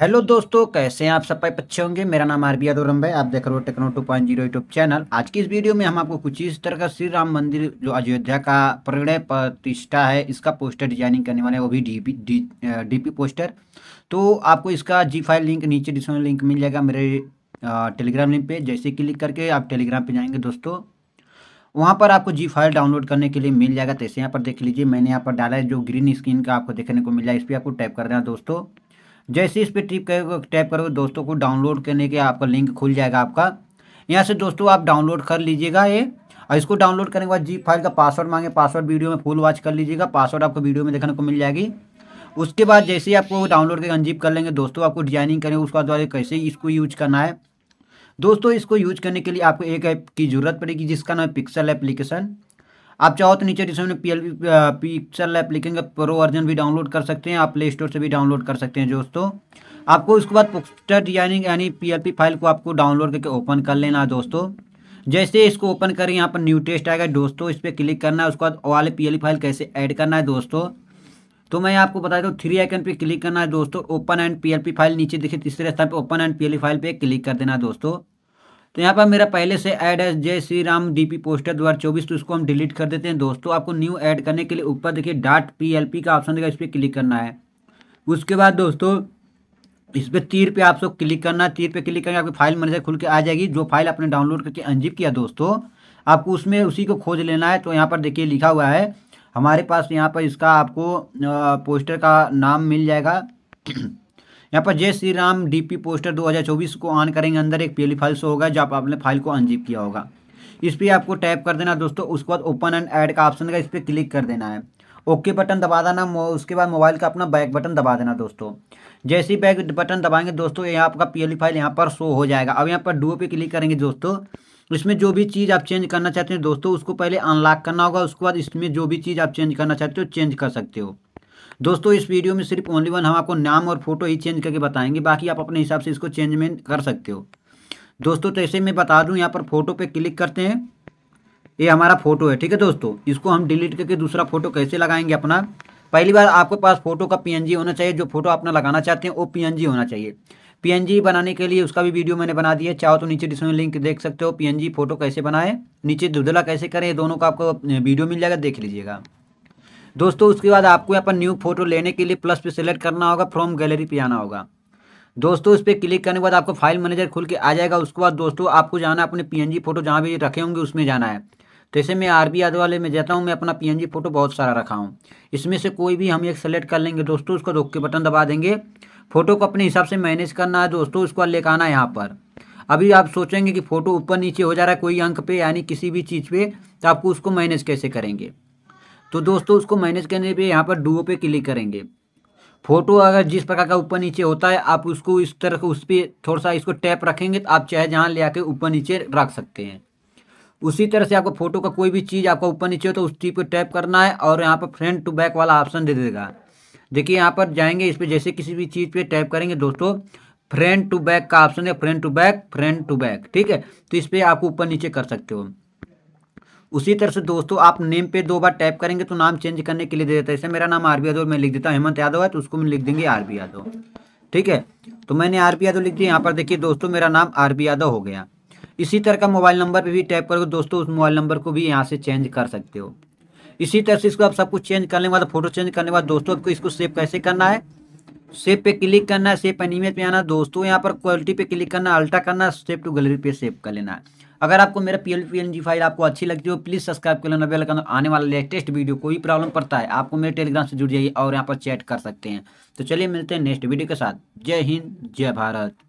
hello दोस्तों कैसे हैं आप सब पाई अच्छे होंगे मेरा नाम आरबी डोरम है आप देख रहे हो Techno two point zero YouTube channel आज की इस वीडियो में हम आपको कुछ इस तरह का श्री राम मंदिर जो अयोध्या का प्रणय प्रतिष्ठा है इसका पोस्टर डिजाइनिंग करने वाले हैं वो भी डीपी डीपी पोस्टर तो आपको इसका जी फाइल लिंक नीचे डिस्क्रिप्शन लिंक मिल जाएगा मेरे टेलीग्राम लिंक पर जैसे क्लिक करके आप टेलीग्राम पर जाएंगे दोस्तों वहाँ पर आपको जी फाइल डाउनलोड करने के लिए मिल जाएगा तैसे तो यहाँ पर देख लीजिए मैंने यहाँ पर डाला है जो ग्रीन स्क्रीन का आपको देखने को मिला है इस पर आपको टाइप कर देना दोस्तों जैसे इस पर ट्रिप करोगे टैप करोगे दोस्तों को डाउनलोड करने के आपका लिंक खुल जाएगा आपका यहाँ से दोस्तों आप डाउनलोड कर लीजिएगा ये और इसको डाउनलोड करने के बाद जी फाइल का पासवर्ड मांगे पासवर्ड वीडियो में फुल वॉच कर लीजिएगा पासवर्ड आपको वीडियो में देखने को मिल जाएगी उसके बाद जैसे ही आपको डाउनलोड करके अनजिप कर लेंगे दोस्तों आपको डिजाइनिंग करेंगे उसके द्वारा कैसे इसको यूज करना है दोस्तों इसको यूज करने के लिए आपको एक ऐप की जरूरत पड़ेगी जिसका नाम है पिक्सल एप्लीकेशन आप चाहो तो नीचे डिस्क्रिप्शन में पी एल पिक्सल एप्लीकेशन लिखेंगे प्रो वर्जन भी डाउनलोड कर सकते हैं आप प्ले स्टोर से भी डाउनलोड कर सकते हैं दोस्तों आपको उसके बाद पोस्टर डिजाइनिंग यानी पी फाइल को आपको डाउनलोड करके ओपन कर लेना है दोस्तों जैसे इसको ओपन करें यहाँ पर न्यू टेस्ट आएगा दोस्तों इस पर क्लिक करना है उसके बाद वाले पी फाइल कैसे ऐड करना है दोस्तों तो मैं आपको बता दूँ थ्री आइकन पे क्लिक करना है दोस्तों ओपन एंड पी फाइल नीचे देखिए तीसरे स्थान पे ओपन एंड पी फाइल पे क्लिक कर देना है दोस्तों तो यहाँ पर मेरा पहले से ऐड है जय श्री राम डीपी पोस्टर दो चौबीस तो इसको हम डिलीट कर देते हैं दोस्तों आपको न्यू ऐड करने के लिए ऊपर देखिए डॉट पी का ऑप्शन देगा इस पर क्लिक करना है उसके बाद दोस्तों इस पर तीर पे आप सब क्लिक करना है तीर पे क्लिक करेंगे आपकी फाइल मैनेजर खुल के आ जाएगी जो फाइल आपने डाउनलोड करके अंजीव किया दोस्तों आपको उसमें उसी को खोज लेना है तो यहाँ पर देखिए लिखा हुआ है हमारे पास यहाँ पर इसका आपको पोस्टर का नाम मिल जाएगा यहाँ पर जय श्री राम डीपी पोस्टर 2024 को ऑन करेंगे अंदर एक पीली फाइल शो होगा जो आपने फाइल को अनजिप किया होगा इस पर आपको टैप कर देना दोस्तों उसके बाद ओपन एंड ऐड का ऑप्शन का इस पर क्लिक कर देना है ओके बटन दबा देना उसके बाद मोबाइल का अपना बैक बटन दबा देना दोस्तों जैसे ही बैक बटन दबाएंगे दोस्तों यहाँ आपका पी फाइल यहाँ पर शो हो जाएगा अब यहाँ पर डुओ पे क्लिक करेंगे दोस्तों इसमें जो भी चीज़ आप चेंज करना चाहते हैं दोस्तों उसको पहले अनलॉक करना होगा उसके बाद इसमें जो भी चीज़ आप चेंज करना चाहते हो चेंज कर सकते हो दोस्तों इस वीडियो में सिर्फ ओनली वन हम आपको नाम और फोटो ही चेंज करके बताएंगे बाकी आप अपने हिसाब से इसको चेंजमेंट कर सकते हो दोस्तों तो ऐसे मैं बता दूँ यहाँ पर फोटो पर क्लिक करते हैं ये हमारा फोटो है ठीक है दोस्तों इसको हम डिलीट करके दूसरा फोटो कैसे लगाएंगे अपना पहली बार आपके पास फोटो का पी होना चाहिए जो फोटो अपना लगाना चाहते हैं वो पी होना चाहिए पी बनाने के लिए उसका भी वीडियो मैंने बना दिया चाहो तो नीचे डिस्क्रिप्शन लिंक देख सकते हो पी फोटो कैसे बनाए नीचे दुदला कैसे करें दोनों का आपको वीडियो मिल जाएगा देख लीजिएगा दोस्तों उसके बाद आपको यहाँ पर न्यू फोटो लेने के लिए प्लस पे सेलेक्ट करना होगा फ्रॉम गैलरी पे आना होगा दोस्तों इस पर क्लिक करने के बाद आपको फाइल मैनेजर खुल के आ जाएगा उसके बाद दोस्तों आपको जाना अपने पीएनजी फोटो जहाँ भी रखे होंगे उसमें जाना है तो इसे मैं आर बी वाले में जाता हूँ मैं अपना पी फोटो बहुत सारा रखा हूँ इसमें से कोई भी हम एक सेलेक्ट कर लेंगे दोस्तों उसको रोक के बटन दबा देंगे फोटो को अपने हिसाब से मैनेज करना है दोस्तों उसको लेकर आना है यहाँ पर अभी आप सोचेंगे कि फ़ोटो ऊपर नीचे हो जा रहा है कोई अंक पे यानी किसी भी चीज़ पे तो आपको उसको मैनेज कैसे करेंगे तो दोस्तों उसको मैनेज करने पे यहाँ पर डुओ पे क्लिक करेंगे फोटो अगर जिस प्रकार का ऊपर नीचे होता है आप उसको इस तरह उस पर थोड़ा सा इसको टैप रखेंगे तो आप चाहे जहाँ ले आके ऊपर नीचे रख सकते हैं उसी तरह से आपको फोटो का कोई भी चीज़ आपका ऊपर नीचे हो तो उस चीज़ पर टैप करना है और यहाँ पर फ्रंट टू बैक वाला ऑप्शन दे देगा देखिए यहाँ पर जाएंगे इस पर जैसे किसी भी चीज़ पे टैप करेंगे दोस्तों फ्रंट टू बैक का ऑप्शन है front to back front to back ठीक है तो इस पर आप ऊपर नीचे कर सकते हो उसी तरह से दोस्तों आप नेम पे दो बार टैप करेंगे तो नाम चेंज करने के लिए दे देता है जैसे मेरा नाम आर बी यादव मैं लिख देता हूँ हेमंत यादव है तो उसको मैं लिख देंगे आर बी यादव ठीक है तो मैंने आर बी यादव लिख दिया यहाँ पर देखिए दोस्तों मेरा नाम आर बी यादव हो गया इसी तरह का मोबाइल नंबर पर भी टैप करोगे दोस्तों उस मोबाइल नंबर को भी यहाँ से चेंज कर सकते हो इसी तरह से इसको आप सब कुछ चेंज करने के बाद फोटो चेंज करने के बाद दोस्तों आपको इसको सेव कैसे करना है सेव पे क्लिक करना है सेव एनिमेट पे आना दोस्तों यहाँ पर क्वालिटी पे क्लिक करना अल्टा करना सेव टू गैलरी पे सेव कर लेना है अगर आपको मेरा पी एल फाइल आपको अच्छी लगती हो प्लीज़ सब्सक्राइब कर लेना बेल करना आने वाला लेटेस्ट वीडियो कोई प्रॉब्लम पड़ता है आपको मेरे टेलीग्राम से जुड़ जाइए और यहाँ पर चैट कर सकते हैं तो चलिए मिलते हैं नेक्स्ट वीडियो के साथ जय हिंद जय भारत